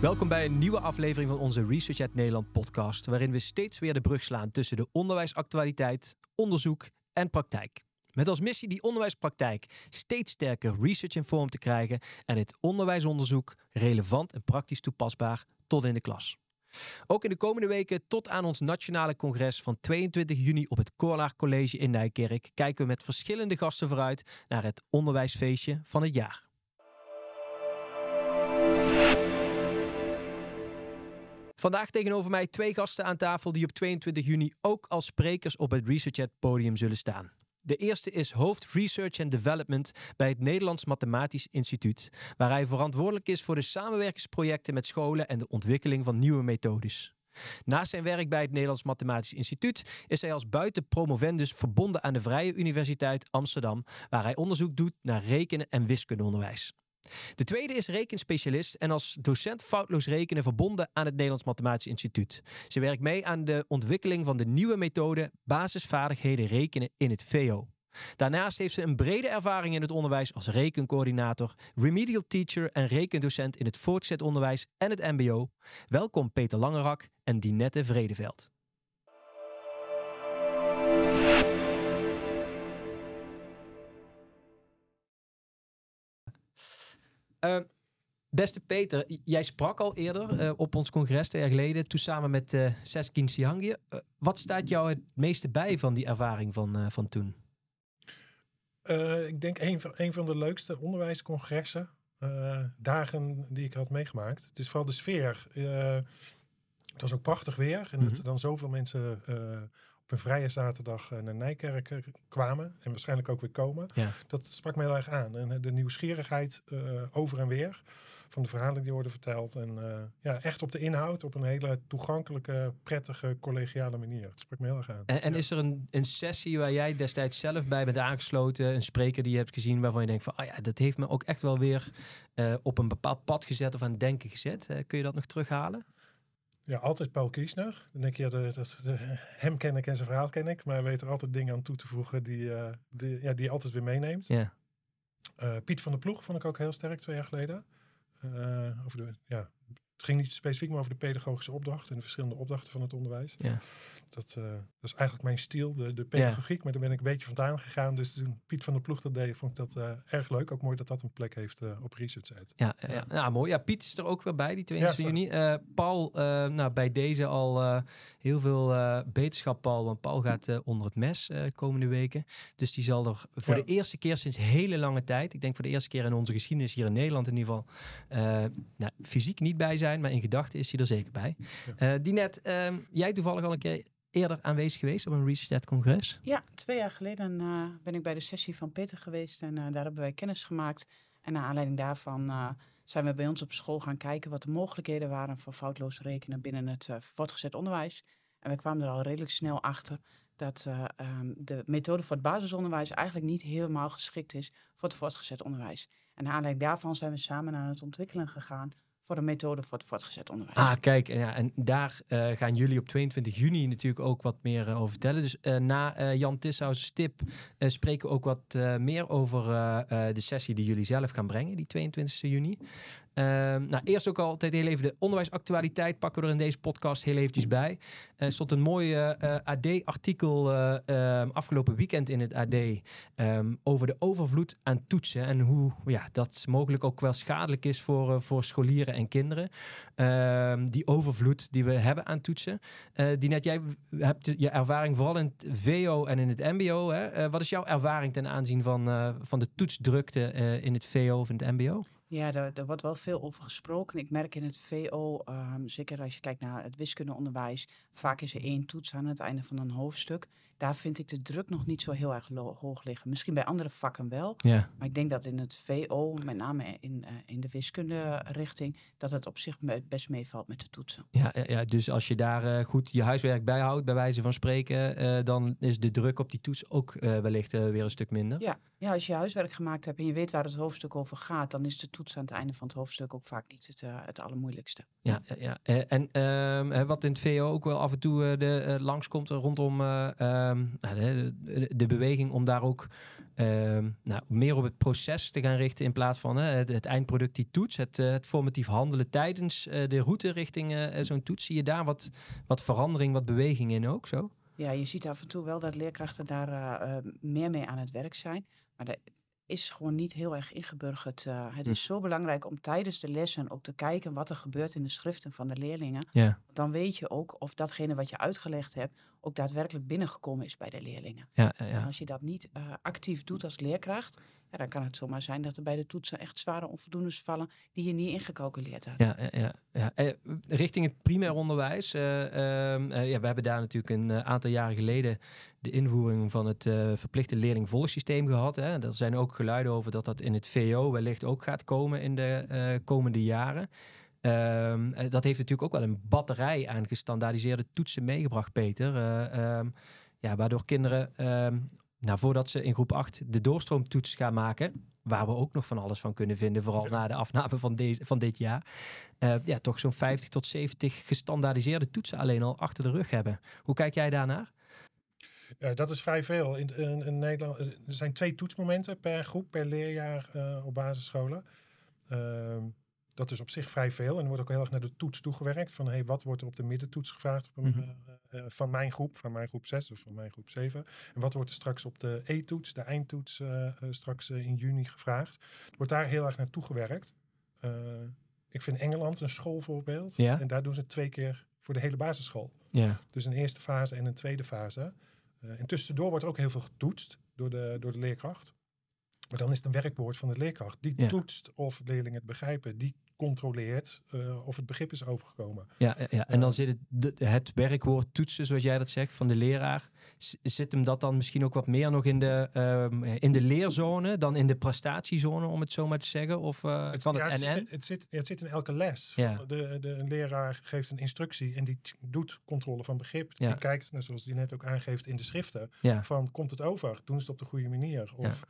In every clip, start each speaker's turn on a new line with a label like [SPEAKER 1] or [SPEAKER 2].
[SPEAKER 1] Welkom bij een nieuwe aflevering van onze Research at Nederland podcast, waarin we steeds weer de brug slaan tussen de onderwijsactualiteit, onderzoek en praktijk. Met als missie die onderwijspraktijk steeds sterker research in vorm te krijgen en het onderwijsonderzoek relevant en praktisch toepasbaar tot in de klas. Ook in de komende weken tot aan ons nationale congres van 22 juni op het Corlaar College in Nijkerk kijken we met verschillende gasten vooruit naar het onderwijsfeestje van het jaar. Vandaag tegenover mij twee gasten aan tafel die op 22 juni ook als sprekers op het Researched podium zullen staan. De eerste is hoofd Research and Development bij het Nederlands Mathematisch Instituut, waar hij verantwoordelijk is voor de samenwerkingsprojecten met scholen en de ontwikkeling van nieuwe methodes. Naast zijn werk bij het Nederlands Mathematisch Instituut is hij als buitenpromovendus verbonden aan de Vrije Universiteit Amsterdam, waar hij onderzoek doet naar rekenen en wiskundeonderwijs. De tweede is rekenspecialist en als docent foutloos rekenen verbonden aan het Nederlands Mathematisch Instituut. Ze werkt mee aan de ontwikkeling van de nieuwe methode basisvaardigheden rekenen in het VO. Daarnaast heeft ze een brede ervaring in het onderwijs als rekencoördinator, remedial teacher en rekendocent in het voortgezet onderwijs en het MBO. Welkom Peter Langerak en Dinette Vredeveld. Ehm, beste Peter, jij sprak al eerder eh, op ons congres twee jaar geleden, toen samen met uh, Seskin eh, wat staat jou het meeste bij van die ervaring van, van toen?
[SPEAKER 2] ik denk een van, een van de leukste onderwijscongressen, dagen die ik had meegemaakt. Het is vooral de sfeer. het was ook prachtig weer en mm dat mhm. er dan zoveel mensen een vrije Zaterdag eh, naar Nijkerk eh, kwamen en waarschijnlijk ook weer komen. Dat sprak me heel erg aan. En eh, de nieuwsgierigheid over en weer van de verhalen die worden verteld. En ja, echt op de inhoud, op een hele toegankelijke, prettige, collegiale manier. Dat sprak me heel erg aan. En,
[SPEAKER 1] is er een, een sessie waar jij destijds zelf bij bent aangesloten? Een spreker die je hebt gezien waarvan je denkt van, ah ja, dat heeft me ook echt wel weer op een bepaald pad gezet of aan denken gezet. kun je dat nog
[SPEAKER 2] terughalen? Ja, altijd Paul Kiesner. Dan denk je, ja, dat, hem ken ik en zijn verhaal ken ik. Maar hij weet er altijd dingen aan toe te voegen die, eh, die, ja, die je altijd weer meeneemt. Eh, Piet van der Ploeg vond ik ook heel sterk twee jaar geleden. Uh, eh, over de, ja, het ging niet specifiek maar over de pedagogische opdracht en de verschillende opdrachten van het onderwijs. Ja. Dat, eh, dat is eigenlijk mijn stil, de, de pedagogiek, maar daar ben ik een beetje vandaan gegaan. Dus toen Piet van der Ploeg dat deed, vond ik dat eh, erg leuk. Ook mooi dat dat een plek heeft eh, op Research Ed. Ja, ja. Nou, mooi. Ja, Piet is er ook wel bij, die 22 juni.
[SPEAKER 1] Paul, nou, bij deze al heel veel beterschap, Paul. Want Paul gaat onder het mes komende weken. Dus die zal er voor de eerste keer sinds hele lange tijd, ik denk voor de eerste keer in onze geschiedenis hier in Nederland in ieder geval, nou, fysiek niet bij zijn zijn, maar in gedachten is hij er zeker bij. Ja. Uh, jij toevallig al een keer eerder aanwezig geweest op een ReachNet-congres?
[SPEAKER 3] Ja, twee jaar geleden eh, ben ik bij de sessie van Peter geweest en eh, daar hebben wij kennis gemaakt. En naar aanleiding daarvan zijn we bij ons op school gaan kijken wat de mogelijkheden waren voor foutloos rekenen binnen het voortgezet onderwijs. En we kwamen er al redelijk snel achter dat ehm, de methode voor het basisonderwijs eigenlijk niet helemaal geschikt is voor het voortgezet onderwijs. En naar aanleiding daarvan zijn we samen aan het ontwikkelen gegaan voor de methode voor het voortgezet onderwijs.
[SPEAKER 1] Ah, kijk, ja, en daar eh, gaan jullie op 22 juni natuurlijk ook wat meer eh, over vertellen. Dus eh, na Jan Tissau's tip spreken we ook wat meer over de sessie die jullie zelf gaan brengen, die 22 juni. Ehm, nou, eerst ook al, heel even de onderwijsactualiteit pakken we er in deze podcast heel eventjes bij. Er eh, stond een mooi eh, AD-artikel eh, ehm, afgelopen weekend in het AD um, ehm, over de overvloed aan toetsen en hoe ja, dat mogelijk ook wel schadelijk is voor, voor scholieren en kinderen. die overvloed die we hebben aan toetsen. die net jij hebt je ervaring vooral in het VO en in het MBO. Hè? wat is jouw ervaring ten aanzien van, van de toetsdrukte in het VO of in het MBO?
[SPEAKER 3] Ja, er, wordt wel veel over gesproken. Ik merk in het VO, ehm, zeker als je kijkt naar het wiskundeonderwijs, vaak is er één toets aan het einde van een hoofdstuk daar vind ik de druk nog niet zo heel erg hoog liggen. Misschien bij andere vakken wel. Ja. Maar ik denk dat in het VO, met name in, eh, in de wiskunde richting, dat het op zich best meevalt met de toetsen.
[SPEAKER 1] Ja, ja dus als je daar eh, goed je huiswerk bijhoudt, bij wijze van spreken, eh, dan is de druk op die toets ook wellicht weer een stuk minder.
[SPEAKER 3] Ja. ja, als je huiswerk gemaakt hebt en je weet waar het hoofdstuk over gaat, dan is de toets aan het einde van het hoofdstuk ook vaak niet het, het allermoeilijkste. Ja,
[SPEAKER 1] ja, en ehm, wat in het VO ook wel af en toe de, langskomt rondom Ehm, nou, de, de, beweging om daar ook ehm, nou, meer op het proces te gaan richten in plaats van het, eindproduct die toets, het, eh, het formatief handelen tijdens eh, de route richting eh, zo'n toets. Zie je daar wat, wat verandering, wat beweging in ook zo?
[SPEAKER 3] Ja, je ziet af en toe wel dat leerkrachten daar meer mee aan het werk zijn. Maar de, is gewoon niet heel erg ingeburgerd. Eh. het hm. is zo belangrijk om tijdens de lessen ook te kijken wat er gebeurt in de schriften van de leerlingen. Ja. Dan weet je ook of datgene wat je uitgelegd hebt ook daadwerkelijk binnengekomen is bij de leerlingen. Ja, ja. En als je dat niet eh, actief doet als leerkracht, ja, dan kan het zomaar zijn dat er bij de toetsen echt zware onvoldoendes vallen die je niet ingecalculeerd had. Ja, ja,
[SPEAKER 1] ja. Eh, richting het primair onderwijs. Eh, ehm, eh, ja, we hebben daar natuurlijk een aantal jaren geleden de invoering van het uh, verplichte leerlingvolgsysteem gehad. Hè. Er zijn ook geluiden over dat dat in het VO wellicht ook gaat komen in de komende jaren. Ehm, dat heeft natuurlijk ook wel een batterij aan gestandaardiseerde toetsen meegebracht, Peter. Ehm, ja, waardoor kinderen nou, voordat ze in groep 8 de doorstroomtoets gaan maken, waar we ook nog van alles van kunnen vinden, vooral na de afname van, deze van dit jaar, eh, ja, toch zo'n 50 tot 70 gestandaardiseerde toetsen alleen al achter de rug hebben. Hoe kijk jij daarnaar?
[SPEAKER 2] Ja, dat is vrij veel. In, in, in, Nederland, er zijn twee toetsmomenten per groep, per leerjaar eh, op basisscholen. Ehm, dat is op zich vrij veel. En er wordt ook heel erg naar de toets toegewerkt. Van hey, wat wordt er op de middentoets gevraagd mhm. eh, eh, van mijn groep, van mijn groep 6 of van mijn groep 7. En wat wordt er straks op de E-toets, de eindtoets, eh, straks in juni gevraagd. Er wordt daar heel erg naar toegewerkt. ik vind Engeland een schoolvoorbeeld. En daar doen ze twee keer voor de hele basisschool. Ja. Dus een eerste fase en een tweede fase. en tussendoor wordt er ook heel veel getoetst door de, door de leerkracht. Maar dan is het een werkwoord van de leerkracht. Die toetst of leerlingen het begrijpen. Die controleert eh, of het begrip is overgekomen. Ja, ja. en dan
[SPEAKER 1] eh, zit het, het werkwoord toetsen, zoals jij dat zegt, van de leraar. Zit hem dat dan misschien ook wat meer nog in de, ehm, in de leerzone dan in de prestatiezone, om het zo maar te zeggen? Of eh, het, ja, het,
[SPEAKER 2] zit, het, zit, in elke les. De, de, een leraar geeft een instructie en die doet controle van begrip. Die kijkt, zoals die net ook aangeeft, in de schriften. Van, komt het over? Doen ze het op de goede manier? Of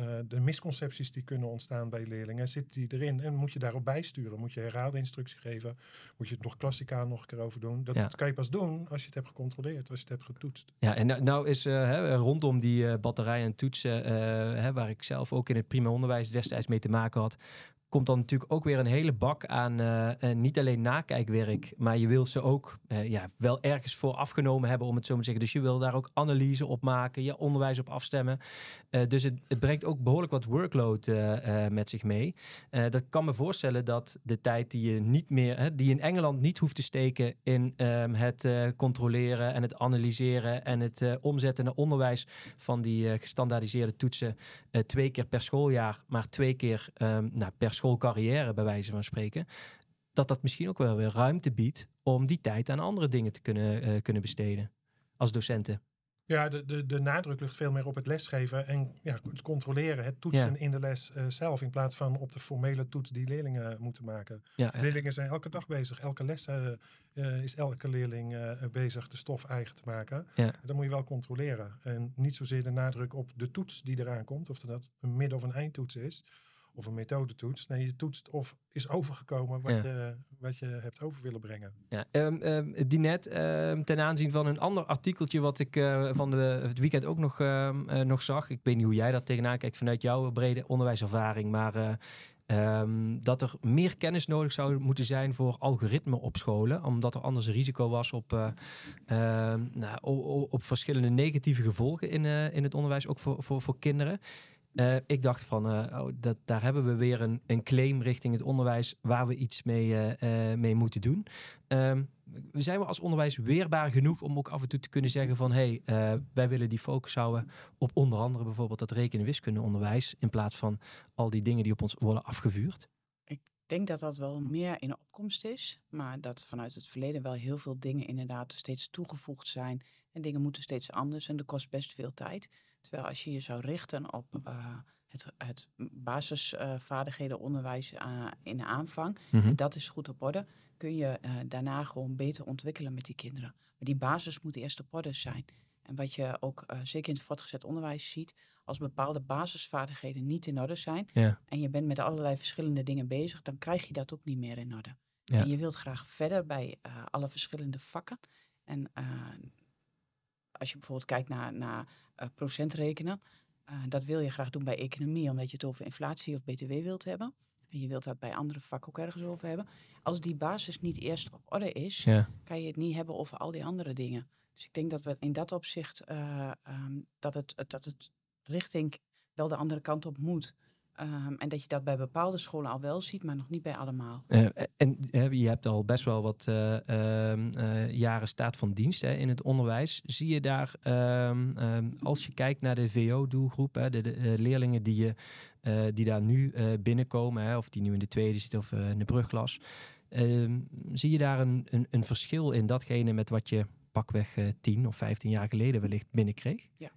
[SPEAKER 2] eh, de misconcepties die kunnen ontstaan bij leerlingen, zit die erin en moet je daarop bijsturen? Moet je herhaalde instructie geven? Moet je het nog klassikaal nog een keer over doen? Dat, kan je pas doen als je het hebt gecontroleerd, als je het hebt getoetst.
[SPEAKER 1] Ja, en nou, nou is eh, hè, rondom die uh, batterij en toetsen, hè, waar ik zelf ook in het prima onderwijs destijds mee te maken had, komt dan natuurlijk ook weer een hele bak aan eh, eh, niet alleen nakijkwerk, maar je wilt ze ook eh, ja, wel ergens voor afgenomen hebben, om het zo maar te zeggen. Dus je wil daar ook analyse op maken, je onderwijs op afstemmen. dus het, het, brengt ook behoorlijk wat workload met zich mee. dat kan me voorstellen dat de tijd die je niet meer, die in Engeland niet hoeft te steken in ehm, het controleren en het analyseren en het omzetten naar onderwijs van die gestandaardiseerde toetsen twee keer per schooljaar, maar twee keer ehm, nou, per schoolcarrière, bij wijze van spreken, dat dat misschien ook wel weer ruimte biedt om die tijd aan andere dingen te kunnen, eh, kunnen besteden als docenten.
[SPEAKER 2] Ja, de, de, de nadruk ligt veel meer op het lesgeven en ja, het controleren, het toetsen in de les eh, zelf, in plaats van op de formele toets die leerlingen moeten maken. Leerlingen zijn elke dag bezig, elke les eh, is elke leerling bezig de stof eigen te maken. Dan moet je wel controleren. En niet zozeer de nadruk op de toets die eraan komt, of dat een midden- of een eindtoets is of een methode toetst. Nee, je toetst of is overgekomen wat, je, wat je hebt over willen brengen.
[SPEAKER 1] Ja. Um, die net, ten aanzien van een ander artikeltje wat ik eh, van de, het weekend ook nog, ehm, eh, nog zag. Ik weet niet hoe jij dat tegenaan kijkt vanuit jouw brede onderwijservaring. Maar eh, ehm, dat er meer kennis nodig zou moeten zijn voor algoritme op scholen, omdat er anders risico was op, ehm, nou, op, op verschillende negatieve gevolgen in, in het onderwijs, ook voor, voor, voor kinderen. Eh, ik dacht van, eh, oh, dat, daar hebben we weer een, een, claim richting het onderwijs waar we iets mee, eh, mee moeten doen. Ehm, zijn we als onderwijs weerbaar genoeg om ook af en toe te kunnen zeggen van hé, hey, wij willen die focus houden op onder andere bijvoorbeeld dat rekenen wiskundeonderwijs in plaats van al die dingen die op ons worden afgevuurd?
[SPEAKER 3] Ik denk dat dat wel meer in opkomst is, maar dat vanuit het verleden wel heel veel dingen inderdaad steeds toegevoegd zijn en dingen moeten steeds anders en dat kost best veel tijd. Terwijl als je je zou richten op eh, het, het basisvaardigheden eh, onderwijs eh, in de aanvang, en mhm. dat is goed op orde, kun je daarna gewoon beter ontwikkelen met die kinderen. Maar die basis moet eerst op orde zijn. En wat je ook zeker in het voortgezet onderwijs ziet, als bepaalde basisvaardigheden niet in orde zijn en je bent met allerlei verschillende dingen bezig, dan krijg je dat ook niet meer in orde. En je wilt graag verder bij alle verschillende vakken. En als je bijvoorbeeld kijkt naar, naar eh, procentrekenen, eh, dat wil je graag doen bij economie, omdat je het over inflatie of btw wilt hebben. En je wilt dat bij andere vakken ook ergens over hebben. Als die basis niet eerst op orde is, kan je het niet hebben over al die andere dingen. Dus ik denk dat we in dat opzicht eh, ehm, dat, het, dat het richting wel de andere kant op moet. Ehm, en dat je dat bij bepaalde scholen al wel ziet, maar nog niet bij allemaal.
[SPEAKER 1] Eh, en je hebt al best wel wat eh, ehm, eh, jaren staat van dienst hè, in het onderwijs. Zie je daar, ehm, als je kijkt naar de VO-doelgroep, de, de, leerlingen die, je, die daar nu binnenkomen, hè, of die nu in de tweede zitten of in de brugklas, zie je daar een, een, een, verschil in datgene met wat je pakweg 10 of 15 jaar geleden wellicht binnenkreeg? Ja.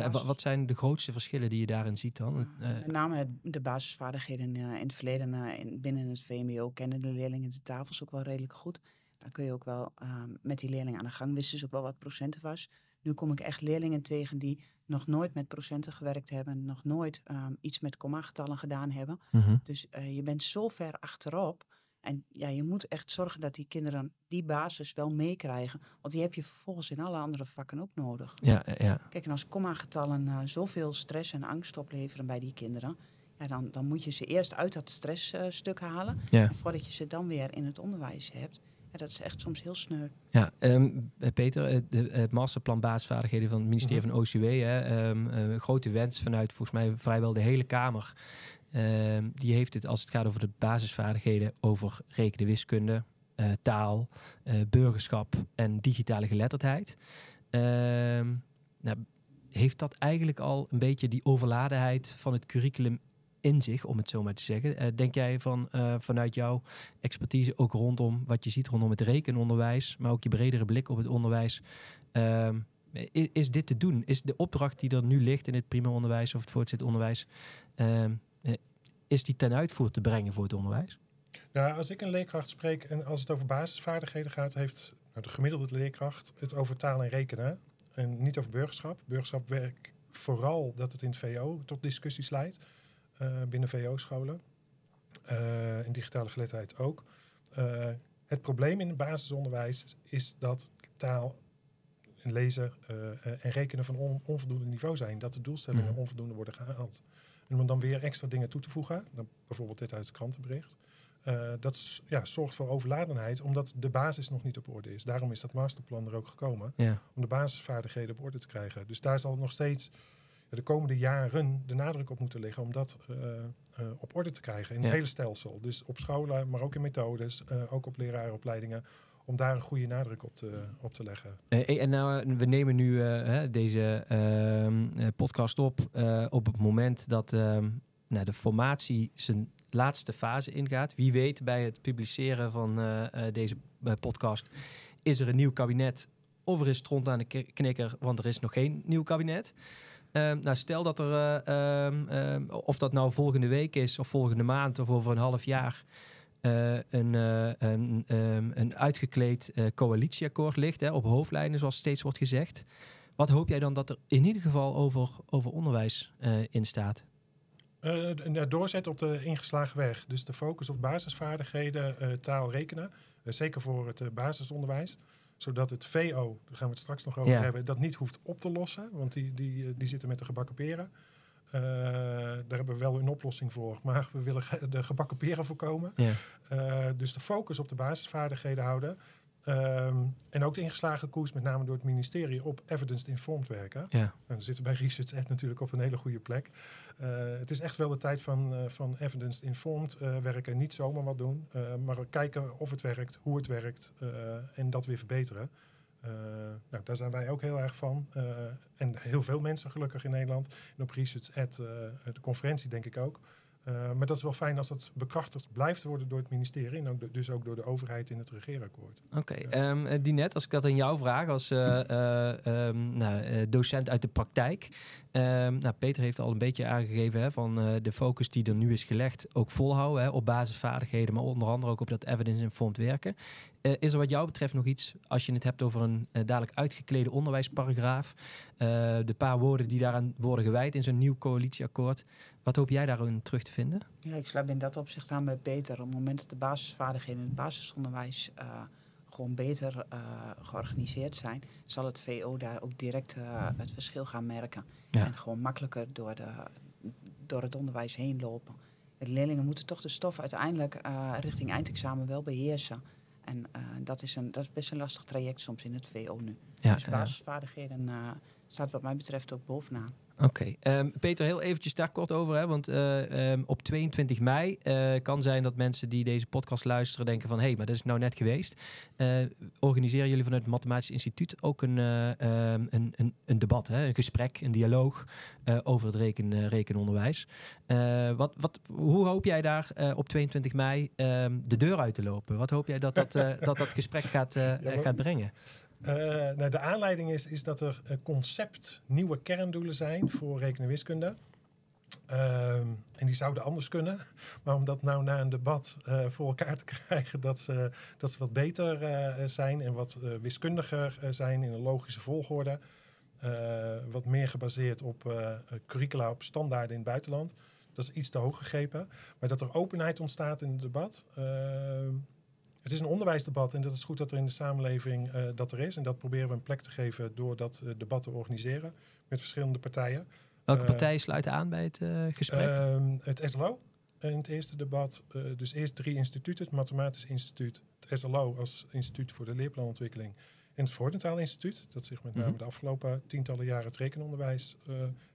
[SPEAKER 1] Eh, wat zijn de grootste verschillen die je daarin ziet dan? Eh,
[SPEAKER 3] met name de basisvaardigheden eh, in het verleden binnen het VMO kennen de leerlingen de tafels ook wel redelijk goed. Dan kun je ook wel ehm, met die leerlingen aan de gang. Wisten ze ook wel wat procenten was. Nu kom ik echt leerlingen tegen die nog nooit met procenten gewerkt hebben, nog nooit ehm, iets met komma-getallen gedaan hebben. Mhm. Dus je bent zo ver achterop en ja, je moet echt zorgen dat die kinderen die basis wel meekrijgen. Want die heb je vervolgens in alle andere vakken ook nodig. Ja, eh, ja. Kijk, en als comma-getallen eh, zoveel stress en angst opleveren bij die kinderen... Ja, dan, dan moet je ze eerst uit dat stressstuk eh, halen. voordat je ze dan weer in het onderwijs hebt. En dat is echt soms heel sneu.
[SPEAKER 1] Ja, ehm, Peter, het, het, masterplan basisvaardigheden van het ministerie mhm. van OCW. Hè, ehm, grote wens vanuit volgens mij vrijwel de hele Kamer. Ehm, die heeft het als het gaat over de basisvaardigheden over rekenen wiskunde, eh, taal, eh, burgerschap en digitale geletterdheid. Ehm, nou, heeft dat eigenlijk al een beetje die overladenheid van het curriculum in zich, om het zo maar te zeggen? Uh, denk jij van, vanuit jouw expertise ook rondom wat je ziet rondom het rekenonderwijs, maar ook je bredere blik op het onderwijs? Ehm, is, dit te doen? Is de opdracht die er nu ligt in het primair onderwijs of het voortgezet onderwijs, eh, is die ten uitvoer te brengen voor het onderwijs?
[SPEAKER 2] Nou, als ik een leerkracht spreek en als het over basisvaardigheden gaat, heeft nou, de gemiddelde leerkracht het over taal en rekenen. En niet over burgerschap. Burgerschap werkt vooral dat het in het VO tot discussies leidt. Eh, binnen VO-scholen. Uh, eh, in digitale geletterdheid ook. het probleem in het basisonderwijs is dat taal lezen en rekenen van onvoldoende niveau zijn. Dat de doelstellingen mhm. onvoldoende worden gehaald. En om dan weer extra dingen toe te voegen, dan bijvoorbeeld dit uit het krantenbericht. Eh, dat ja, zorgt voor overladenheid, omdat de basis nog niet op orde is. Daarom is dat masterplan er ook gekomen, om de basisvaardigheden op orde te krijgen. Dus daar zal nog steeds de komende jaren de nadruk op moeten liggen om dat eh, eh, op orde te krijgen in het hele stelsel. Dus op scholen, maar ook in methodes, ook op lerarenopleidingen, om daar een goede nadruk op te, op te leggen.
[SPEAKER 1] Eh, en nou, eh, we nemen nu eh, deze ehm, podcast op op het moment dat ehm, nou, de formatie zijn laatste fase ingaat. Wie weet bij het publiceren van deze podcast is er een nieuw kabinet of er is rond aan de knikker, want er is nog geen nieuw kabinet. Ehm, nou, stel dat er, of dat nou volgende week is, of volgende maand, of over een half jaar uh, een, eh, een, ehm, een uitgekleed eh, coalitieakkoord ligt, hè, op hoofdlijnen, zoals steeds wordt gezegd. Wat hoop jij dan dat er in ieder geval over, over onderwijs in staat?
[SPEAKER 2] Ja, doorzet op de ingeslagen weg. Dus de focus op basisvaardigheden, taal, rekenen. zeker voor het basisonderwijs. Zodat het VO, daar gaan we het straks nog over hebben, dat niet hoeft op te lossen. Want die, die, die zitten met de gebakken peren. Eh, daar hebben we wel een oplossing voor, maar we willen de gebakken peren voorkomen. Ja. Eh, dus de focus op de basisvaardigheden houden. Ehm, en ook de ingeslagen koers, met name door het ministerie, op evidence-informed werken. Ja. En nou, dan zitten we bij Research Ed natuurlijk op een hele goede plek. Eh, het is echt wel de tijd van, van evidence-informed werken. Niet zomaar wat doen, maar kijken of het werkt, hoe het werkt en dat weer verbeteren. Eh, nou, daar zijn wij ook heel erg van. Eh, en heel veel mensen gelukkig in Nederland. En op Research at eh, de conferentie denk ik ook. maar dat is wel fijn als dat bekrachtigd blijft worden door het ministerie en ook dus ook door de overheid in het regeerakkoord.
[SPEAKER 1] Oké, okay, ehm, net als ik dat aan jou vraag als ehm, nou, docent uit de praktijk, Ehm, nou, Peter heeft al een beetje aangegeven hè, van eh, de focus die er nu is gelegd, ook volhouden hè, op basisvaardigheden, maar onder andere ook op dat evidence-informed werken. Eh, is er wat jou betreft nog iets, als je het hebt over een eh, dadelijk uitgeklede onderwijsparagraaf, de paar woorden die daaraan worden gewijd in zo'n nieuw coalitieakkoord, wat hoop jij daarin terug te vinden?
[SPEAKER 3] Ja, ik sluit in dat opzicht aan bij Peter. Op het moment dat de basisvaardigheden in het basisonderwijs gewoon beter eh, georganiseerd zijn, zal het VO daar ook direct eh, het verschil gaan merken. En gewoon makkelijker door, de, door het onderwijs heen lopen. De leerlingen moeten toch de stof uiteindelijk eh, richting eindexamen wel beheersen. En dat, is een, dat is best een lastig traject soms in het VO nu. Ja, dus basisvaardigheden staat wat mij betreft ook bovenaan.
[SPEAKER 4] Oké.
[SPEAKER 1] Ehm, Peter, heel eventjes daar kort over. Hè? Want eh, ehm, op 22 mei uh, kan zijn dat mensen die deze podcast luisteren denken van... hé, hey, maar dat is nou net geweest. Eh, organiseren jullie vanuit het Mathematisch Instituut ook een, ehm, een, een, een, debat, hè? een gesprek, een dialoog over het reken, rekenonderwijs. wat, wat, hoe hoop jij daar op 22 mei de deur uit te lopen? Wat hoop jij dat dat, dat, dat gesprek gaat, gaat brengen?
[SPEAKER 2] Eh, nou, de aanleiding is, is dat er eh, concept nieuwe kerndoelen zijn voor rekenen wiskunde. Ehm, en die zouden anders kunnen. Maar om dat nou na een debat eh, voor elkaar te krijgen dat ze, dat ze wat beter zijn en wat wiskundiger zijn in een logische volgorde. wat meer gebaseerd op curricula, op standaarden in het buitenland. Dat is iets te hoog gegrepen. Maar dat er openheid ontstaat in het debat, ehm, het is een onderwijsdebat en dat is goed dat er in de samenleving eh, dat er is. En dat proberen we een plek te geven door dat eh, debat te organiseren met verschillende partijen. Welke eh, partijen
[SPEAKER 1] sluiten aan bij het gesprek?
[SPEAKER 2] Ehm, het SLO in het eerste debat. dus eerst drie instituten. Het Mathematisch Instituut, het SLO als instituut voor de leerplanontwikkeling... En het Voordentaal Instituut, dat zich met name mhm. de afgelopen tientallen jaren het rekenonderwijs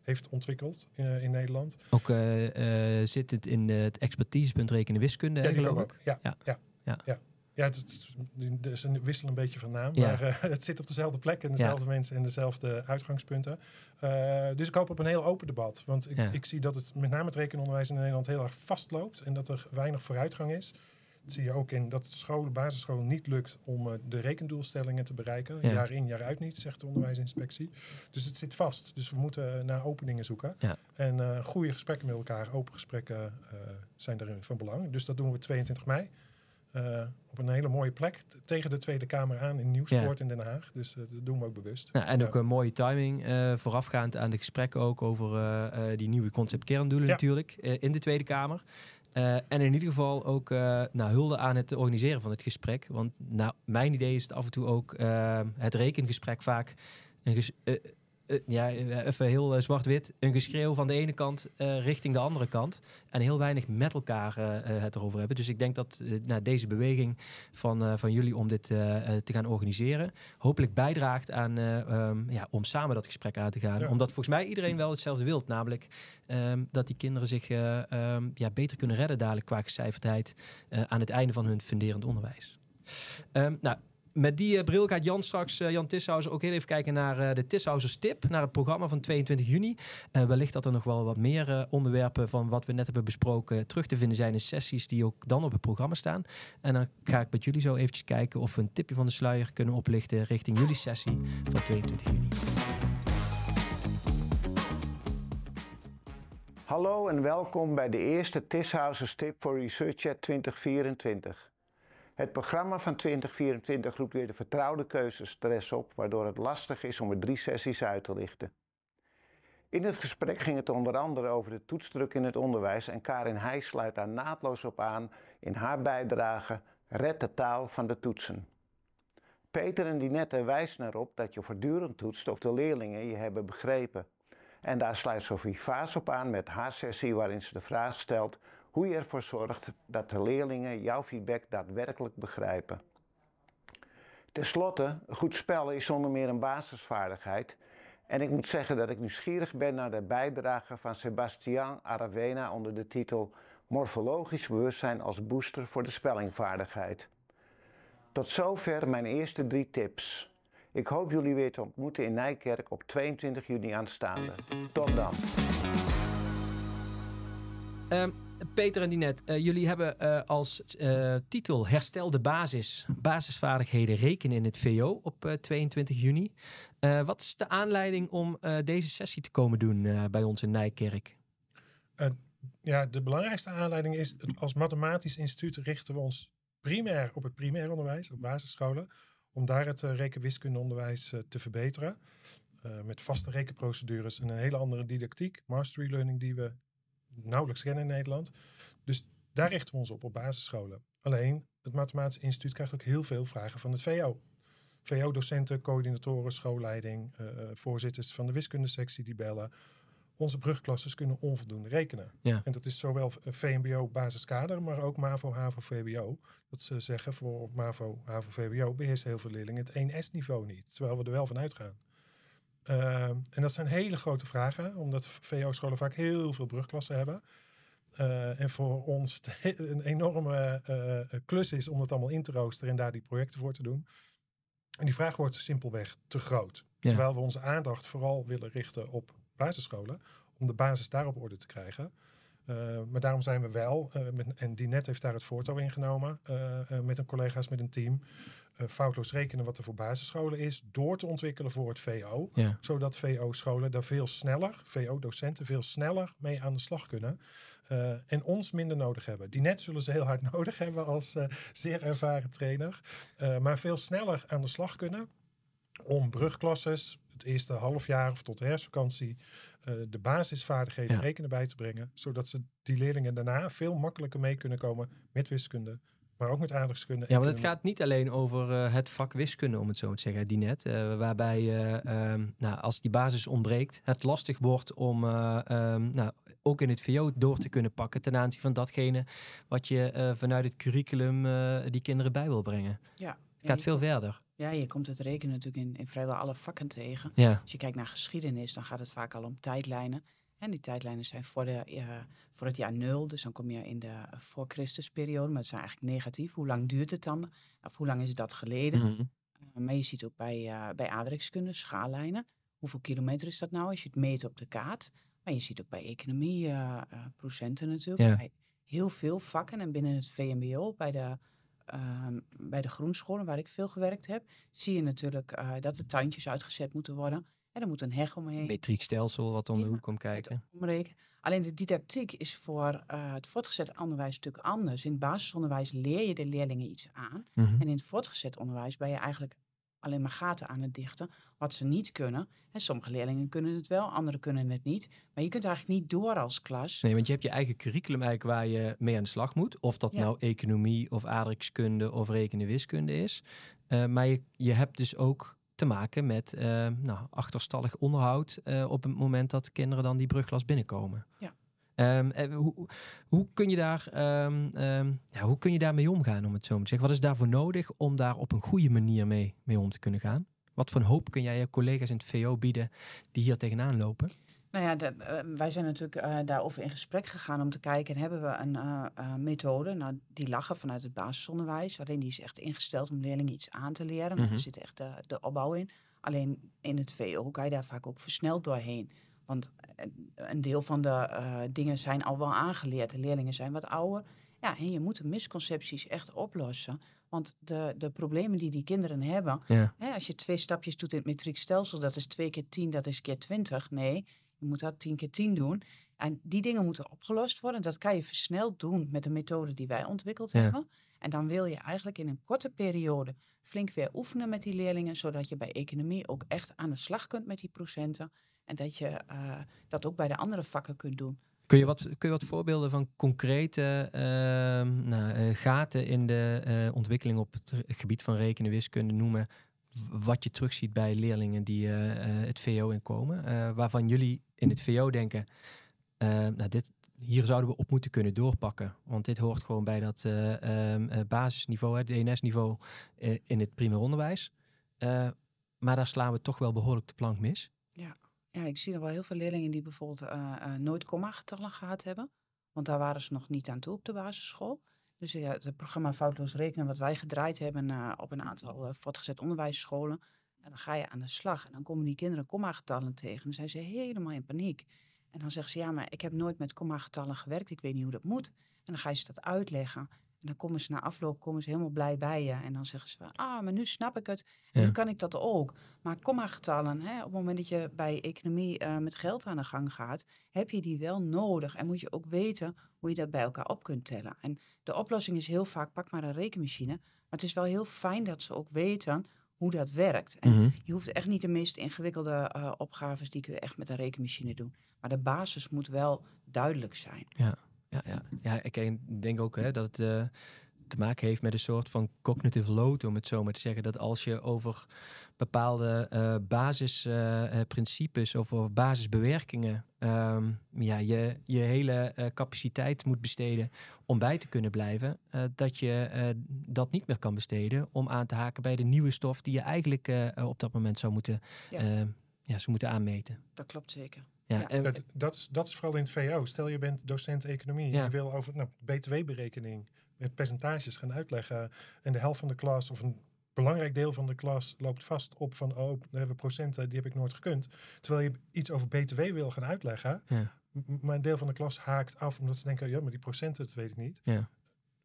[SPEAKER 2] heeft ontwikkeld in Nederland.
[SPEAKER 1] Ook zit het in het expertisepunt rekenen wiskunde, ja, geloof ik. Ook.
[SPEAKER 2] ja. ja. ja. Ja, het, ze wisselen een beetje van naam. Maar eh, het zit op dezelfde plek en dezelfde mensen en dezelfde uitgangspunten. Eh, dus ik hoop op een heel open debat. Want ik, ik, zie dat het met name het rekenonderwijs in Nederland heel erg vastloopt. En dat er weinig vooruitgang is. Dat zie je ook in dat het scholen, basisscholen niet lukt om eh, de rekendoelstellingen te bereiken. Jaar in, jaar uit niet, zegt de onderwijsinspectie. Dus het zit vast. Dus we moeten naar openingen zoeken. En goede gesprekken met elkaar, open gesprekken zijn daarin van belang. Dus dat doen we 22 mei. Eh, op een hele mooie plek tegen de Tweede Kamer aan in Nieuwspoort in Den Haag. Dus eh, dat doen we ook bewust. en ook een
[SPEAKER 1] mooie timing eh, voorafgaand aan de gesprekken ook over die nieuwe concept kerndoelen natuurlijk in de Tweede Kamer. en in ieder geval ook naar hulde aan het organiseren van het gesprek. Want nou, mijn idee is het af en toe ook het rekengesprek vaak een, eh, ja, eh, eh, even heel zwart-wit, een geschreeuw van de ene kant richting de andere kant. En heel weinig met elkaar het erover hebben. Dus ik denk dat uh, deze beweging van, van jullie om dit te gaan organiseren, hopelijk bijdraagt aan ehm, ja, om samen dat gesprek aan te gaan. Omdat volgens mij iedereen wel hetzelfde wilt, namelijk ehm, dat die kinderen zich ehm, ja, beter kunnen redden dadelijk qua gecijferdheid aan het einde van hun funderend onderwijs. nou, met die eh, bril gaat Jan straks, eh, Jan Tisshauser, ook heel even kijken naar eh, de Tisshausers tip. Naar het programma van 22 juni. wellicht dat er nog wel wat meer onderwerpen van wat we net hebben besproken terug te vinden zijn in sessies die ook dan op het programma staan. En dan ga ik met jullie zo eventjes kijken of we een tipje van de sluier kunnen oplichten richting jullie sessie van 22 juni.
[SPEAKER 4] Hallo en welkom bij de eerste Tisshouses Tip voor Research 2024. Het programma van 2024 roept weer de vertrouwde stress op, waardoor het lastig is om er drie sessies uit te lichten. In het gesprek ging het onder andere over de toetsdruk in het onderwijs en Karin Heij sluit daar naadloos op aan in haar bijdrage Red de taal van de toetsen. Peter en Dinette wijzen erop dat je voortdurend toetst of de leerlingen je hebben begrepen. En daar sluit Sophie Vaas op aan met haar sessie waarin ze de vraag stelt hoe je ervoor zorgt dat de leerlingen jouw feedback daadwerkelijk begrijpen. Ten slotte, goed spellen is zonder meer een basisvaardigheid. En ik moet zeggen dat ik nieuwsgierig ben naar de bijdrage van Sebastian Aravena onder de titel Morfologisch bewustzijn als booster voor de spellingvaardigheid. Tot zover mijn eerste drie tips. Ik hoop jullie weer te ontmoeten in Nijkerk op 22 juni aanstaande. Tot dan. Um.
[SPEAKER 1] Peter en Dinette, uh, jullie hebben eh, als eh, titel Herstelde Basis, basisvaardigheden rekenen in het VO op 22 juni. wat is de aanleiding om deze sessie te komen doen bij ons in Nijkerk?
[SPEAKER 2] ja, de belangrijkste aanleiding is, als mathematisch instituut richten we ons primair op het primair onderwijs, op basisscholen, om daar het rekenwiskundeonderwijs te verbeteren. met vaste rekenprocedures en een hele andere didactiek, mastery learning die we nauwelijks kennen in Nederland. Dus daar richten we ons op, op basisscholen. Alleen, het Mathematisch Instituut krijgt ook heel veel vragen van het VO. VO-docenten, coördinatoren, schoolleiding, eh, eh, voorzitters van de wiskundesectie die bellen. Onze brugklasses kunnen onvoldoende rekenen. En dat is zowel VMBO basiskader, maar ook MAVO, HAVO, VBO. Dat ze zeggen voor MAVO, HAVO, VWO beheersen heel veel leerlingen het 1S-niveau niet. Terwijl we er wel van uitgaan. Ehm, en dat zijn hele grote vragen, omdat VO-scholen vaak heel veel brugklassen hebben. Eh, en voor ons een enorme eh, klus is om dat allemaal in te roosteren en daar die projecten voor te doen. En die vraag wordt simpelweg te groot. Terwijl we onze aandacht vooral willen richten op basisscholen, om de basis daar op orde te krijgen. Eh, maar daarom zijn we wel, uh, met, en Dinet heeft daar het voortouw in genomen, met een collega's, met een team, eh, foutloos rekenen wat er voor basisscholen is, door te ontwikkelen voor het VO. Zodat VO-scholen daar veel sneller, VO-docenten veel sneller mee aan de slag kunnen. Eh, en ons minder nodig hebben. Die net zullen ze heel hard nodig hebben als eh, zeer ervaren trainer. maar veel sneller aan de slag kunnen om brugklasses, het eerste half jaar of tot de herfstvakantie, de basisvaardigheden rekenen bij te brengen. Zodat ze die leerlingen daarna veel makkelijker mee kunnen komen met wiskunde, maar ook met aardrijkskunde. Ja, want het gaat
[SPEAKER 1] niet alleen over eh, het vak wiskunde, om het zo te zeggen, Dinet eh, waarbij, uh, nou, als die basis ontbreekt, het lastig wordt om ehm, nou, ook in het VO door te kunnen pakken ten aanzien van datgene wat je vanuit het curriculum die kinderen bij wil brengen. Ja. Het gaat veel verder.
[SPEAKER 3] Ja, je komt het rekenen natuurlijk in, in vrijwel alle vakken tegen. Ja. Als je kijkt naar geschiedenis, dan gaat het vaak al om tijdlijnen. En die tijdlijnen zijn voor, de, voor het jaar nul, dus dan kom je in de eh, voor Christusperiode, maar het is eigenlijk negatief. Hoe lang duurt het dan? Of hoe lang is dat geleden? Mhm. Eh, maar je ziet ook bij, uh, bij aardrijkskunde, schaallijnen, hoeveel kilometer is dat nou als je het meet op de kaart? Maar je ziet ook bij economie, procenten natuurlijk, bij heel veel vakken en binnen het VMBO, bij de, ehm, bij de groenscholen waar ik veel gewerkt heb, zie je natuurlijk dat de tandjes uitgezet moeten worden en er moet een heg omheen.
[SPEAKER 1] Metriek stelsel wat om de hoek komt kijken.
[SPEAKER 3] Alleen de didactiek is voor eh, het voortgezet onderwijs natuurlijk anders. In het basisonderwijs leer je de leerlingen iets aan. Mhm. En in het voortgezet onderwijs ben je eigenlijk alleen maar gaten aan het dichten. Wat ze niet kunnen. En sommige leerlingen kunnen het wel, anderen kunnen het niet. Maar je kunt eigenlijk niet door als klas.
[SPEAKER 1] Nee, want je hebt je eigen curriculum eigenlijk waar je mee aan de slag moet. Of dat nou economie of aardrijkskunde of rekenen wiskunde is. Eh, maar je, je hebt dus ook te maken met eh, nou, achterstallig onderhoud eh, op het moment dat kinderen dan die brugglas binnenkomen. Ja. Ehm, eh, hoe, hoe, kun je daar, um, ja, hoe kun je daarmee omgaan, om het zo te zeggen? Wat is daarvoor nodig om daar op een goede manier mee, mee om te kunnen gaan? Wat voor hoop kun jij je collega's in het VO bieden die hier tegenaan lopen?
[SPEAKER 3] Nou ja, eh, wij zijn natuurlijk uh, daarover in gesprek gegaan om te kijken, hebben we een eh, methode? Nou, die lachen vanuit het basisonderwijs. Alleen die is echt ingesteld om leerlingen iets aan te leren. Mm Er mhm. zit echt de, opbouw in. Alleen in het VO kan je daar vaak ook versneld doorheen. Want een deel van de dingen zijn al wel aangeleerd. De leerlingen zijn wat ouder. Ja, en je moet de misconcepties echt oplossen. Want de, de problemen die die kinderen hebben, hè, als je twee stapjes doet in het metriekstelsel, dat is twee keer tien, dat is keer twintig. Nee, je moet dat tien keer tien doen. En die dingen moeten opgelost worden. Dat kan je versneld doen met de methode die wij ontwikkeld hebben. En dan wil je eigenlijk in een korte periode flink weer oefenen met die leerlingen, zodat je bij economie ook echt aan de slag kunt met die procenten. En dat je eh, dat ook bij de andere vakken kunt doen.
[SPEAKER 1] Kun je wat, kun je wat voorbeelden van concrete ehm, nou, eh, gaten in de eh, ontwikkeling op het gebied van rekenen wiskunde noemen? Wat je terugziet bij leerlingen die het VO inkomen, waarvan jullie in het VO denken, uh, nou dit, hier zouden we op moeten kunnen doorpakken. Want dit hoort gewoon bij dat eh, ehm, eh, basisniveau, het DNS-niveau in het primair onderwijs. maar daar slaan we toch wel behoorlijk de plank mis.
[SPEAKER 3] Ja. ja, ik zie er wel heel veel leerlingen die bijvoorbeeld nooit comma getallen gehad hebben. Want daar waren ze nog niet aan toe op de basisschool. Dus ja, het programma Foutloos Rekenen, wat wij gedraaid hebben op een aantal uh, voortgezet onderwijsscholen, en dan ga je aan de slag en dan komen die kinderen komma-getallen tegen. Dan zijn ze helemaal in paniek. En dan zeggen ze, ja, maar ik heb nooit met komma-getallen gewerkt. Ik weet niet hoe dat moet. En dan ga je ze dat uitleggen. En dan komen ze na afloop komen ze helemaal blij bij je. En dan zeggen ze, ah, maar nu snap ik het. En ja. nu kan ik dat ook. Maar komma-getallen, hè, op het moment dat je bij economie eh, met geld aan de gang gaat, heb je die wel nodig. En moet je ook weten hoe je dat bij elkaar op kunt tellen. En de oplossing is heel vaak, pak maar een rekenmachine. Maar het is wel heel fijn dat ze ook weten hoe dat werkt. En mhm. je hoeft echt niet de meest ingewikkelde eh, opgaves die kun je echt met een rekenmachine doen. Maar de basis moet wel duidelijk zijn.
[SPEAKER 1] Ja, ja, ja. ja ik denk ook hè, dat het, eh, te maken heeft met een soort van cognitive load, om het zo maar te zeggen. Dat als je over bepaalde eh, basisprincipes eh, eh, of over basisbewerkingen ehm, ja, je, je hele capaciteit moet besteden om bij te kunnen blijven, dat je dat niet meer kan besteden om aan te haken bij de nieuwe stof die je eigenlijk op dat moment zou moeten, ja. ja, moeten aanmeten.
[SPEAKER 2] Dat klopt zeker. Ja, dat, dat, is, dat is vooral in het VO. Stel je bent docent economie. Je wil over nou, btw-berekening met percentages gaan uitleggen. En de helft van de klas of een belangrijk deel van de klas loopt vast op van oh, we hebben procenten, die heb ik nooit gekund. Terwijl je iets over BTW wil gaan uitleggen. Ja. Maar een deel van de klas haakt af omdat ze denken, ja, maar die procenten, dat weet ik niet. Ja.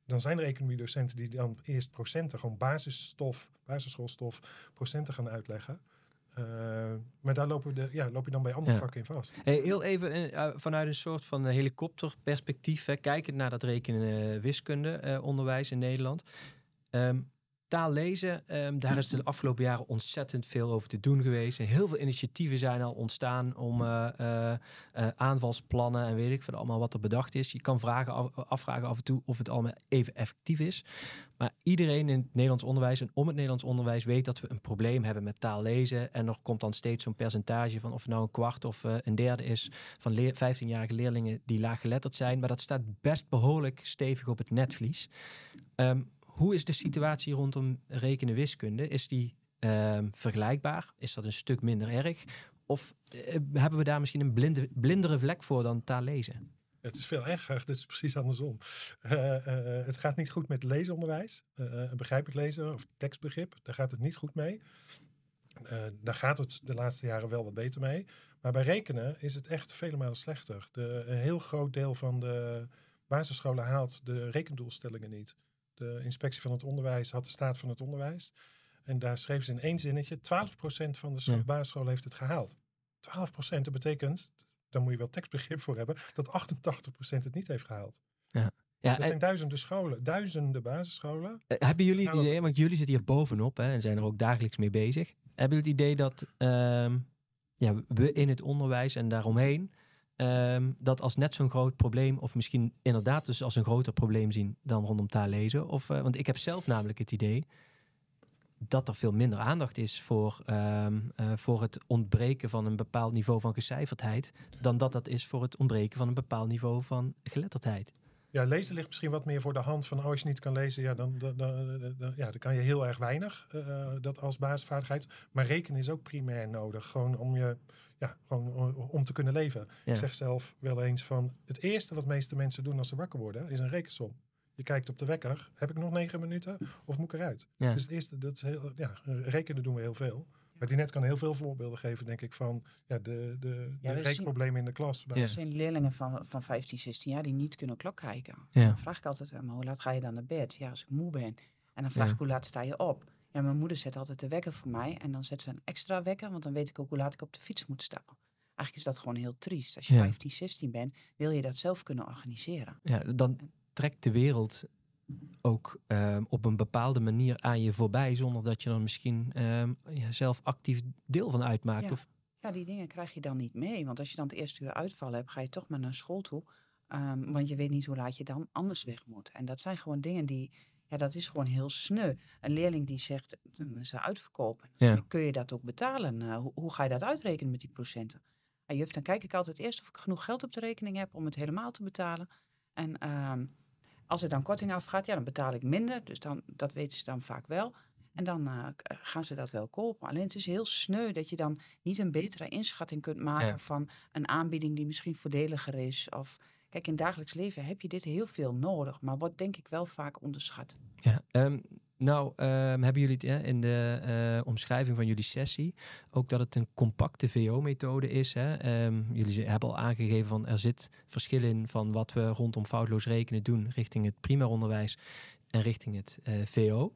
[SPEAKER 2] Dan zijn er economiedocenten die dan eerst procenten, gewoon basisstof, basisschoolstof, procenten gaan uitleggen. Eh, maar daar lopen de, ja, loop je dan bij andere vakken in vast. Hey,
[SPEAKER 1] heel even eh, eh, vanuit een soort van helikopterperspectief, hè, kijkend naar dat rekenen wiskunde onderwijs in Nederland. Ehm, Taal lezen, ehm, daar is de mm-hmm. afgelopen jaren ontzettend veel over te doen geweest. En heel veel initiatieven zijn al ontstaan om mm-hmm. eh, eh, eh, aanvalsplannen en weet ik veel allemaal wat er bedacht is. Je kan vragen afvragen af en toe of het allemaal even effectief is. Maar iedereen in het Nederlands onderwijs en om het Nederlands onderwijs weet dat we een probleem hebben met taal lezen. En er komt dan steeds zo'n percentage van of het nou een kwart of een derde is van 15-jarige leerlingen die laaggeletterd zijn. Maar dat staat best behoorlijk stevig op het netvlies. Um, hoe is de situatie rondom rekenen wiskunde? Is die ehm, vergelijkbaar? Is dat een stuk minder erg? Of eh, hebben we daar misschien een blinde, blindere vlek voor dan taal lezen?
[SPEAKER 2] Het is veel erger, het is precies andersom. Uh, het gaat niet goed met leesonderwijs, begrijpelijk lezen of tekstbegrip. Daar gaat het niet goed mee. daar gaat het de laatste jaren wel wat beter mee. Maar bij rekenen is het echt vele malen slechter. De, een heel groot deel van de basisscholen haalt de rekendoelstellingen niet de inspectie van het onderwijs had de staat van het onderwijs. En daar schreef ze in één zinnetje: 12% van de ja. basisschool heeft het gehaald. 12% dat betekent, daar moet je wel tekstbegrip voor hebben, dat 88% het niet heeft gehaald. Ja. Ja, dat dus zijn duizenden scholen, duizenden basisscholen. Eh,
[SPEAKER 1] hebben jullie het nou, idee, want jullie zitten hier bovenop hè, en zijn er ook dagelijks mee bezig. Hebben jullie het idee dat ehm, ja, we in het onderwijs en daaromheen Ehm, dat als net zo'n groot probleem, of misschien inderdaad dus als een groter probleem zien dan rondom taallezen. Of, eh, want ik heb zelf namelijk het idee dat er veel minder aandacht is voor, ehm, eh, voor het ontbreken van een bepaald niveau van gecijferdheid, dan dat dat is voor het ontbreken van een bepaald niveau van geletterdheid.
[SPEAKER 2] Ja, lezen ligt misschien wat meer voor de hand van oh, als je niet kan lezen, ja, dan, dan, dan, ja, dan kan je heel erg weinig. Eh, eh, dat als basisvaardigheid. Maar rekenen is ook primair nodig. Gewoon om je ja, gewoon om te kunnen leven. Ik zeg zelf wel eens van het eerste wat de meeste mensen doen als ze wakker worden, is een rekensom. Je kijkt op de wekker, heb ik nog negen minuten of moet ik eruit? Dus het eerste, dat is heel, ja, rekenen doen we heel veel. Maar die net kan heel veel voorbeelden geven, denk ik, van ja, de, de, de reekproblemen in de klas. Er
[SPEAKER 3] zijn leerlingen van, van 15, 16 jaar die niet kunnen klok kijken. Dan vraag ik altijd, maar hoe laat ga je dan naar bed? Ja, als ik moe ben. En dan vraag ik, hoe laat sta je op? Ja, mijn moeder zet altijd de wekker voor mij. En dan zet ze een extra wekker, want dan weet ik ook hoe laat ik op de fiets moet stappen. Eigenlijk is dat gewoon heel triest. Als je 15, 16 bent, wil je dat zelf kunnen organiseren.
[SPEAKER 1] Ja, dan trekt de wereld ook ehm, op een bepaalde manier aan je voorbij, zonder dat je dan misschien ehm, zelf actief deel van uitmaakt. Ja. Of...
[SPEAKER 3] ja, die dingen krijg je dan niet mee. Want als je dan het eerste uur uitvallen hebt, ga je toch maar naar school toe. Ehm, want je weet niet hoe laat je dan anders weg moet. En dat zijn gewoon dingen die, ja, dat is gewoon heel sneu. Een leerling die zegt, ze uitverkopen. Kun je dat ook betalen? Nou, hoe, hoe, ga je dat uitrekenen met die procenten? En juf, dan kijk ik altijd eerst of ik genoeg geld op de rekening heb om het helemaal te betalen. En als er dan korting afgaat, gaat, ja, dan betaal ik minder. Dus dan, dat weten ze dan vaak wel. En dan eh, eh, gaan ze dat wel kopen. Alleen het is heel sneu dat je dan niet een betere inschatting kunt maken van een aanbieding die misschien voordeliger is. Of kijk, in dagelijks leven heb je dit heel veel nodig, maar wordt denk ik wel vaak onderschat.
[SPEAKER 1] Ja, ehm, nou, ehm, hebben jullie in de eh, omschrijving van jullie sessie ook dat het een compacte VO-methode is? Hè? Ehm, jullie hebben al aangegeven van er zit verschil in van wat we rondom foutloos rekenen doen richting het primair onderwijs en richting het eh, VO.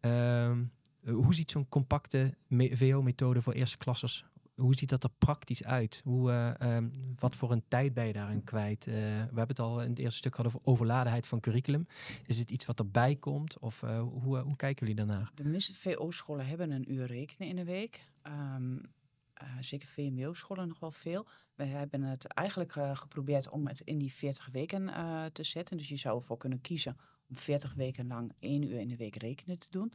[SPEAKER 1] Ehm, hoe ziet zo'n compacte VO-methode voor eerste klassers hoe ziet dat er praktisch uit? Hoe, eh, ehm, wat voor een tijd ben je daarin kwijt? Eh, we hebben het al in het eerste stuk gehad over overladenheid van curriculum. Is het iets wat erbij komt? Of eh, hoe, hoe kijken jullie daarnaar?
[SPEAKER 3] De meeste VO-scholen hebben een uur rekenen in de week. Ehm, zeker vmo scholen nog wel veel. We hebben het eigenlijk geprobeerd om het in die 40 weken te zetten. Dus je zou ervoor kunnen kiezen om 40 weken lang één uur in de week rekenen te doen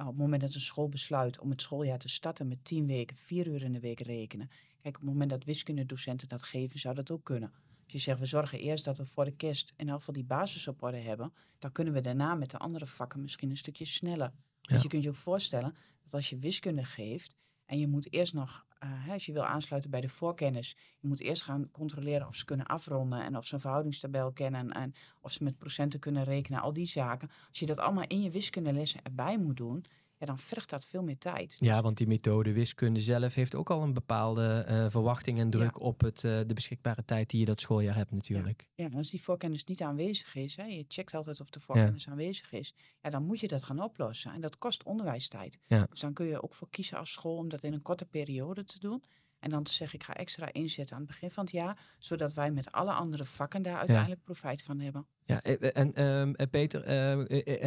[SPEAKER 3] op het moment dat een school besluit om het schooljaar te starten met tien weken, vier uur in de week rekenen. Kijk, op het moment dat wiskundedocenten dat geven, zou dat ook kunnen. Als je zegt, we zorgen eerst dat we voor de kerst en elk geval die basis op orde hebben, dan kunnen we daarna met de andere vakken misschien een stukje sneller. Dus je kunt je ook voorstellen dat als je wiskunde geeft, en je moet eerst nog, eh, als je wil aansluiten bij de voorkennis, je moet eerst gaan controleren of ze kunnen afronden en of ze een verhoudingstabel kennen en of ze met procenten kunnen rekenen, al die zaken. Als je dat allemaal in je wiskundelessen erbij moet doen, ja, dan vergt dat veel meer tijd.
[SPEAKER 1] Ja, want die methode wiskunde zelf heeft ook al een bepaalde eh, verwachting en druk op het, eh, de beschikbare tijd die je dat schooljaar hebt natuurlijk.
[SPEAKER 3] Ja, als die voorkennis niet aanwezig is, hè, je checkt altijd of de voorkennis aanwezig is, ja, dan moet je dat gaan oplossen. En dat kost onderwijstijd. Dus dan kun je ook voor kiezen als school om dat in een korte periode te doen. En dan te zeggen, ik ga extra inzetten aan het begin van het jaar, zodat wij met alle andere vakken daar uiteindelijk profijt van hebben. Ja, eh,
[SPEAKER 1] en, ehm, Peter, ehm,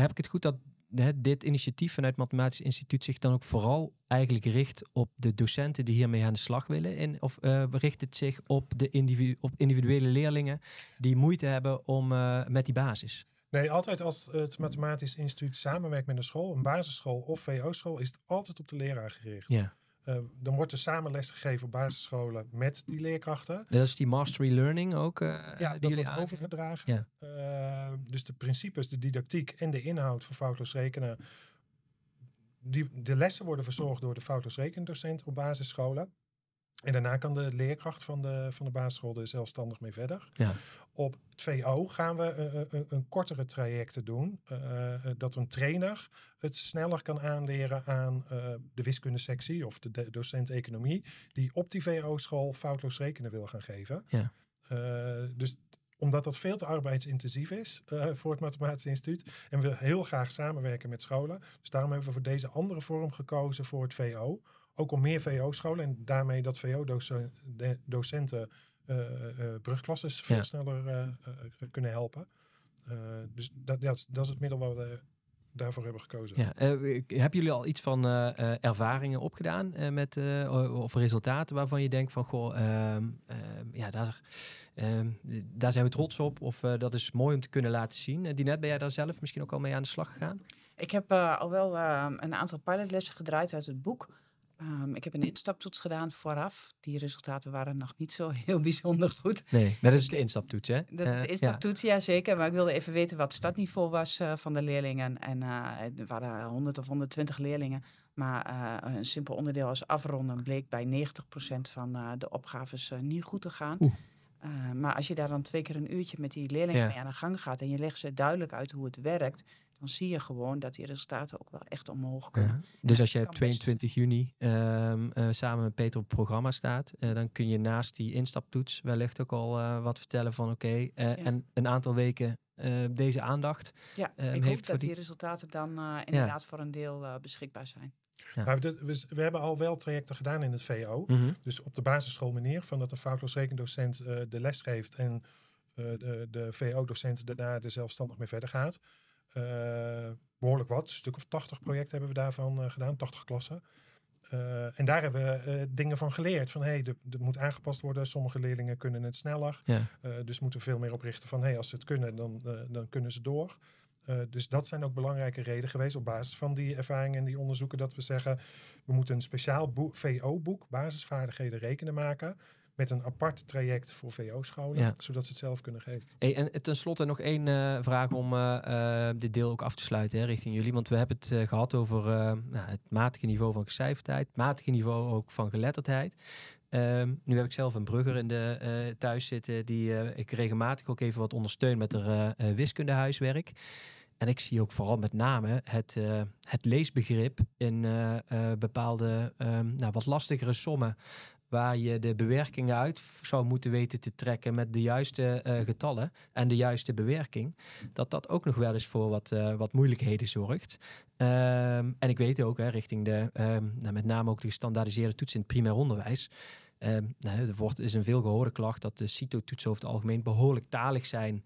[SPEAKER 1] heb ik het goed dat dit initiatief vanuit het Mathematisch Instituut zich dan ook vooral eigenlijk richt op de docenten die hiermee aan de slag willen? En, of eh, richt het zich op, de op individuele leerlingen die moeite hebben om, eh, met die
[SPEAKER 2] basis? Nee, altijd als het Mathematisch Instituut samenwerkt met een school, een basisschool of VO-school, is het altijd op de leraar gericht. Ja. Eh, dan wordt er samen gegeven op basisscholen met die leerkrachten.
[SPEAKER 1] Dat is die mastery learning ook? Uh, ja, die dat wordt
[SPEAKER 2] overgedragen. Eh, dus de principes, de didactiek en de inhoud van foutloos rekenen. Die, de lessen worden verzorgd door de foutloos rekendocent op basisscholen. En daarna kan de leerkracht van de, van de basisschool er zelfstandig mee verder. Ja. Op het VO gaan we eh, eh, een, een kortere trajecten doen. Eh, dat een trainer het sneller kan aanleren aan uh, de wiskundesectie of de, docent economie. Die op die VO-school foutloos rekenen wil gaan geven. Ja. dus omdat dat veel te arbeidsintensief is eh, voor het Mathematisch Instituut. En we heel graag samenwerken met scholen. Dus daarom hebben we voor deze andere vorm gekozen voor het VO. Ook om meer VO-scholen en daarmee dat VO-docenten uh, eh, eh, brugklasses veel sneller kunnen helpen. dus dat, is, dat is het middel waar we daarvoor hebben gekozen. Ja,
[SPEAKER 1] eh, hebben jullie al iets van eh, eh, ervaringen opgedaan met, of resultaten waarvan je denkt van goh, ehm, ehm, ja, daar, ehm, daar zijn we trots op of dat is mooi om te kunnen laten zien. Die Dinette, ben jij daar zelf misschien ook al mee aan de slag gegaan?
[SPEAKER 3] Ik heb al wel een aantal pilotlessen gedraaid uit het boek. Ehm, ik heb een instaptoets gedaan vooraf. Die resultaten waren nog niet zo heel bijzonder goed.
[SPEAKER 1] Nee, maar dat is de instaptoets, hè? Dat de eh, instaptoets,
[SPEAKER 3] ja. zeker. Maar ik wilde even weten wat het startniveau was eh, van de leerlingen. En eh, er waren 100 of 120 leerlingen. Maar een simpel onderdeel als afronden bleek bij 90% van de opgaves niet goed te gaan. maar als je daar dan twee keer een uurtje met die leerlingen mee aan de gang gaat en je legt ze duidelijk uit hoe het werkt, dan zie je gewoon dat die resultaten ook wel echt omhoog kunnen. Dus als
[SPEAKER 1] je op 22 juni ehm, eh, samen met Peter op het programma staat, eh, dan kun je naast die instaptoets wellicht ook al eh, wat vertellen van oké, en een aantal weken
[SPEAKER 2] deze aandacht. Ja, ehm, ik hoop dat die...
[SPEAKER 3] resultaten dan inderdaad voor een deel beschikbaar zijn.
[SPEAKER 2] Ja. we, hebben al wel trajecten gedaan in het VO. Mhm. Dus op de basisschool meneer, van dat de foutloos rekendocent de les geeft en de, de VO-docent daarna er zelfstandig mee verder gaat. Eh, behoorlijk wat, een stuk of 80 projecten hebben we daarvan eh, gedaan, 80 klassen. Eh, en daar hebben we dingen van geleerd. Van hey, dat moet aangepast worden. Sommige leerlingen kunnen het sneller. dus moeten we veel meer oprichten van hey, als ze het kunnen, dan, dan kunnen ze door. dus dat zijn ook belangrijke redenen geweest op basis van die ervaringen en die onderzoeken dat we zeggen, we moeten een speciaal VO-boek, basisvaardigheden rekenen maken met een apart traject voor VO-scholen, zodat ze het zelf kunnen geven.
[SPEAKER 1] Hey, en eh, tenslotte nog één eh, vraag om eh, dit deel ook af te sluiten hè, richting jullie. Want we hebben het gehad over nou, het matige niveau van gecijferdheid, matige niveau ook van geletterdheid. Ehm, nu heb ik zelf een brugger in de, uh, thuis zitten die ik regelmatig ook even wat ondersteun met haar uh, wiskundehuiswerk. En ik zie ook vooral met name het, het leesbegrip in bepaalde ehm, nou, wat lastigere sommen waar je de bewerkingen uit zou moeten weten te trekken met de juiste eh, getallen en de juiste bewerking, dat dat ook nog wel eens voor wat, eh, wat moeilijkheden zorgt. Ehm, en ik weet ook, hè, richting de, ehm, nou, met name ook de gestandaardiseerde toetsen in het primair onderwijs, ehm, nou, er wordt, is een veelgehoorde klacht dat de CITO-toetsen over het algemeen behoorlijk talig zijn.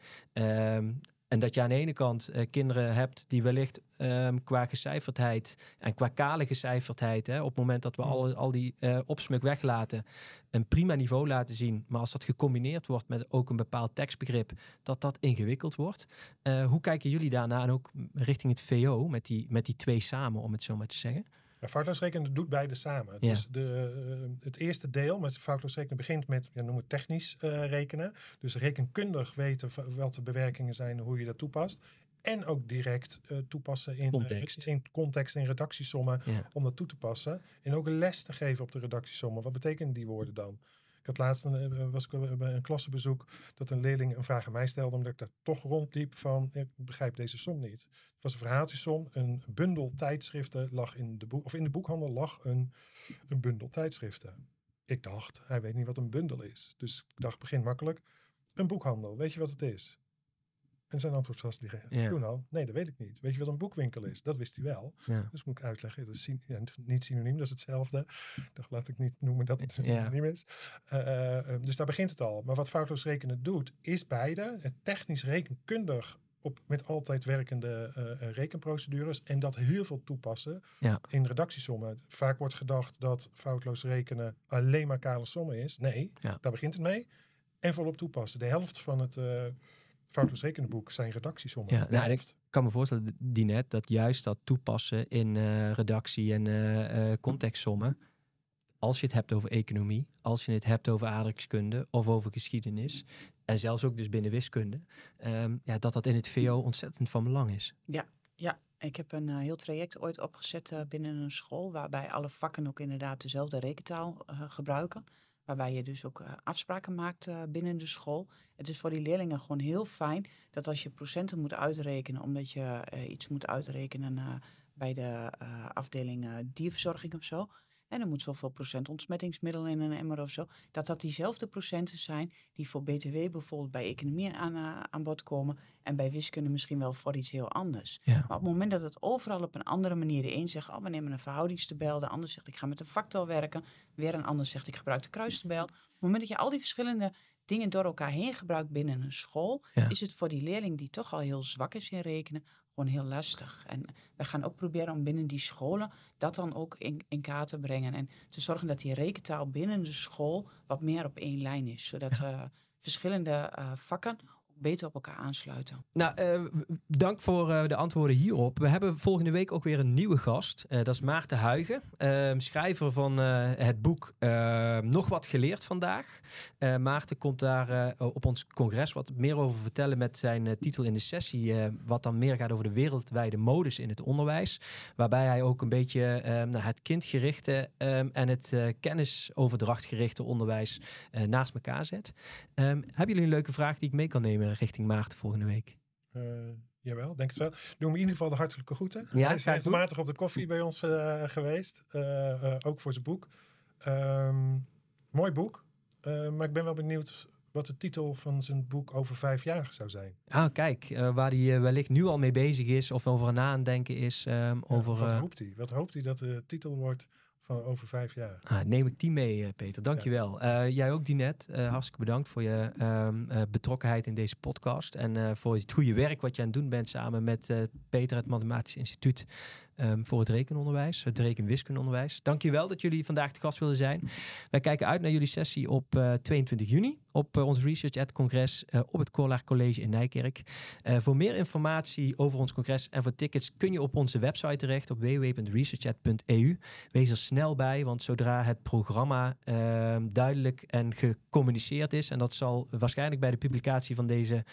[SPEAKER 1] En dat je aan de ene kant eh, kinderen hebt die wellicht ehm, qua gecijferdheid en qua kale gecijferdheid, hè, op het moment dat we mm. al, al die uh, opsmuk weglaten, een prima niveau laten zien. Maar als dat gecombineerd wordt met ook een bepaald tekstbegrip, dat dat ingewikkeld wordt. Eh, hoe kijken jullie daarna en ook richting het VO met die, met die twee samen, om het zo maar te zeggen?
[SPEAKER 2] Maar foutloos rekenen doet beide samen. Dus de, eh, het eerste deel met foutloos rekenen begint met, ja, noem het technisch eh, rekenen. Dus rekenkundig weten wat de bewerkingen zijn hoe je dat toepast. En ook direct eh, toepassen in context. in context, in redactiesommen, om dat toe te passen. En ook les te geven op de redactiesommen. Wat betekenen die woorden dan? had laatst eh, was ik bij een klassenbezoek dat een leerling een vraag aan mij stelde, omdat ik daar toch rondliep van ik begrijp deze som niet. Het was een verhaaltjesom, een bundel tijdschriften lag in de boek, of in de boekhandel lag een, een bundel tijdschriften. Ik dacht, hij weet niet wat een bundel is. Dus ik dacht, begin makkelijk. Een boekhandel, weet je wat het is? En zijn antwoord was die ja. al, nee, dat weet ik niet. Weet je wat een boekwinkel is? Dat wist hij wel. Dus moet ik uitleggen, dat niet synoniem, dat is hetzelfde. Dat laat ik niet noemen dat het synoniem is. Eh, eh, eh, dus daar begint het al. Maar wat foutloos rekenen doet, is beide het technisch rekenkundig op, met altijd werkende rekenprocedures en dat heel veel toepassen in redactiesommen. Vaak wordt gedacht dat foutloos rekenen alleen maar kale sommen is. Nee, daar begint het mee. En volop toepassen. De helft van het foutloos rekenboek zijn redactiesommen. Ja, nou,
[SPEAKER 1] ik kan me voorstellen, die net dat juist dat toepassen in eh, redactie en uh, contextsommen. Als je het hebt over economie, als je het hebt over aardrijkskunde of over geschiedenis. En zelfs ook dus binnen wiskunde. Ehm, ja, dat dat in het VO ontzettend van belang is.
[SPEAKER 3] Ja, ja. Ik heb een heel traject ooit opgezet binnen een school. Waarbij alle vakken ook inderdaad dezelfde rekentaal gebruiken. Waarbij je dus ook eh, afspraken maakt eh, binnen de school. Het is voor die leerlingen gewoon heel fijn dat als je procenten moet uitrekenen, omdat je eh, iets moet uitrekenen bij de afdeling dierverzorging of zo, en er moet zoveel procent ontsmettingsmiddel in een emmer of zo. Dat dat diezelfde procenten zijn die voor BTW bijvoorbeeld bij economie aan, eh, aan bod komen. En bij wiskunde misschien wel voor iets heel anders. Maar op het moment dat het overal op een andere manier de een zegt, oh we nemen een verhoudingstabel. De ander zegt ik ga met een factor werken. Weer een ander zegt ik gebruik de kruistabel. Op het moment dat je al die verschillende dingen door elkaar heen gebruikt binnen een school, is het voor die leerling die toch al heel zwak is in rekenen gewoon heel lastig. En we gaan ook proberen om binnen die scholen dat dan ook in, in kaart te brengen. En te zorgen dat die rekentaal binnen de school wat meer op één lijn is. Zodat ja. Eh, verschillende eh, vakken beter op elkaar aansluiten.
[SPEAKER 1] Nou, uh, dank voor eh, de antwoorden hierop. We hebben volgende week ook weer een nieuwe gast. Eh, dat is Maarten Huigen, ehm, schrijver van het boek ehm, Nog wat geleerd vandaag. Maarten komt daar op ons congres wat meer over vertellen met zijn titel in de sessie. wat dan meer gaat over de wereldwijde modus in het onderwijs. Waarbij hij ook een beetje ehm, naar het kindgerichte en het kennisoverdrachtgerichte onderwijs naast elkaar zet. hebben jullie een leuke vraag die ik mee kan nemen? Eh, richting maart volgende week.
[SPEAKER 2] Eh, jawel, denk het wel. Doe hem in ieder geval de hartelijke groeten. Ja, Hij is regelmatig op de koffie bij ons eh, geweest. ook voor zijn boek. Ehm, mooi boek. maar ik ben wel benieuwd wat de titel van zijn boek over vijf jaar zou zijn.
[SPEAKER 1] Ah, kijk, waar hij wellicht nu al mee bezig is of over na aan denken is. Ehm, over, wat, hoopt
[SPEAKER 2] hij? wat hoopt hij dat de titel wordt over vijf jaar. Ah,
[SPEAKER 1] neem ik die mee, eh, Peter. Dankjewel. Ja. Uh, eh, jij ook, Dinet. Uh, eh, hartstikke bedankt voor je ehm, betrokkenheid in deze podcast. En voor het goede werk wat je aan het doen bent samen met Peter, het Mathematisch Instituut. Ehm, voor het rekenonderwijs, het rekenwiskundeonderwijs. Dankjewel dat jullie vandaag de gast wilden zijn. Wij kijken uit naar jullie sessie op 22 eh, juni op eh, ons Research at Congres eh, op het Corlaar College in Nijkerk. voor meer informatie over ons congres en voor tickets kun je op onze website terecht op www.researchat.eu. Wees er snel bij, want zodra het programma ehm, duidelijk en gecommuniceerd is, en dat zal waarschijnlijk bij de publicatie van deze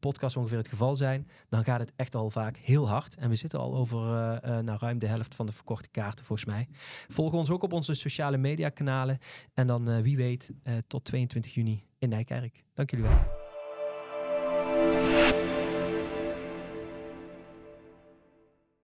[SPEAKER 1] podcast ongeveer het geval zijn, dan gaat het echt al vaak heel hard. En we zitten al over uh, naar ruim de helft van de verkochte kaarten volgens mij. Volg ons ook op onze sociale media kanalen. En dan eh, wie weet eh, tot 22 juni in Nijkerk. Dank jullie wel.